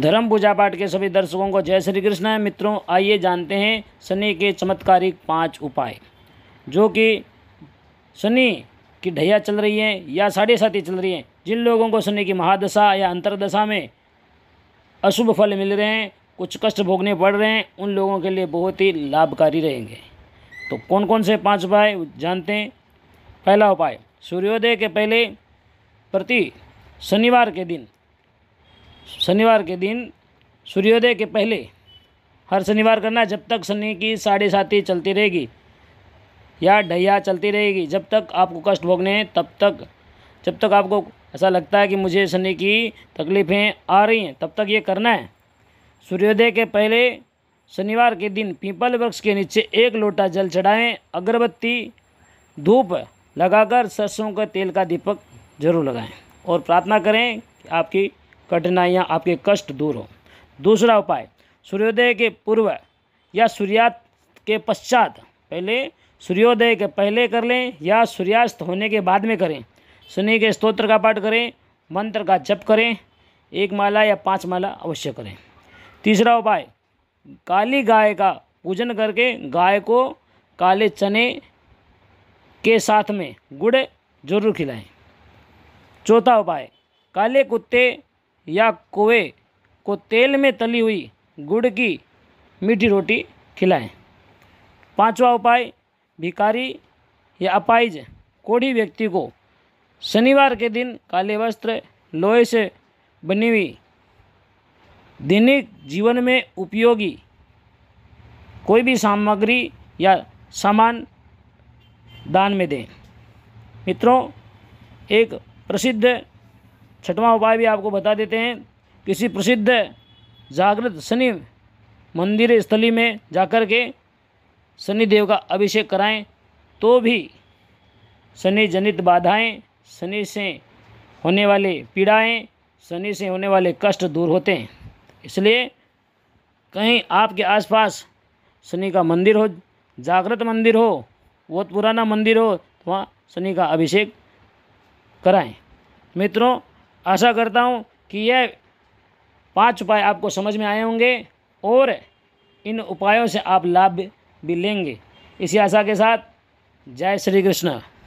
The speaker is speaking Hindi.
धर्म पूजा पाठ के सभी दर्शकों को जय श्री कृष्ण मित्रों आइए जानते हैं शनि के चमत्कारिक पांच उपाय जो कि शनि की ढैया चल रही है या साढ़े साथी चल रही है जिन लोगों को शनि की महादशा या अंतरदशा में अशुभ फल मिल रहे हैं कुछ कष्ट भोगने पड़ रहे हैं उन लोगों के लिए बहुत ही लाभकारी रहेंगे तो कौन कौन से पाँच उपाय जानते हैं पहला उपाय सूर्योदय के पहले प्रति शनिवार के दिन शनिवार के दिन सूर्योदय के पहले हर शनिवार करना जब तक शनि की साढ़े साथी चलती रहेगी या ढैया चलती रहेगी जब तक आपको कष्ट भोगने हैं तब तक जब तक आपको ऐसा लगता है कि मुझे शनि की तकलीफ़ें आ रही हैं तब तक ये करना है सूर्योदय के पहले शनिवार के दिन पीपल वृक्ष के नीचे एक लोटा जल चढ़ाएं अगरबत्ती धूप लगाकर सरसों का तेल का दीपक जरूर लगाएं और प्रार्थना करें कि आपकी कठिनाइयाँ आपके कष्ट दूर हो दूसरा उपाय सूर्योदय के पूर्व या सूर्यास्त के पश्चात पहले सूर्योदय के पहले कर लें या सूर्यास्त होने के बाद में करें शनि के स्तोत्र का पाठ करें मंत्र का जप करें एक माला या पांच माला अवश्य करें तीसरा उपाय काली गाय का पूजन करके गाय को काले चने के साथ में गुड़ जरूर खिलाएं चौथा उपाय काले कुत्ते या कोवे को तेल में तली हुई गुड़ की मीठी रोटी खिलाएं पांचवा उपाय भिकारी या अपाइज कोढ़ी व्यक्ति को शनिवार के दिन काले वस्त्र लोहे से बनी हुई दैनिक जीवन में उपयोगी कोई भी सामग्री या सामान दान में दें मित्रों एक प्रसिद्ध छठवां उपाय भी आपको बता देते हैं किसी प्रसिद्ध जागृत शनि मंदिर स्थली में जाकर के शनि देव का अभिषेक कराएं तो भी शनि जनित बाधाएं शनि से होने वाले पीड़ाएं शनि से होने वाले कष्ट दूर होते हैं इसलिए कहीं आपके आसपास शनि का मंदिर हो जागृत मंदिर हो बहुत पुराना मंदिर हो तो वहाँ शनि का अभिषेक कराएं मित्रों आशा करता हूँ कि यह पांच उपाय आपको समझ में आए होंगे और इन उपायों से आप लाभ भी लेंगे इसी आशा के साथ जय श्री कृष्णा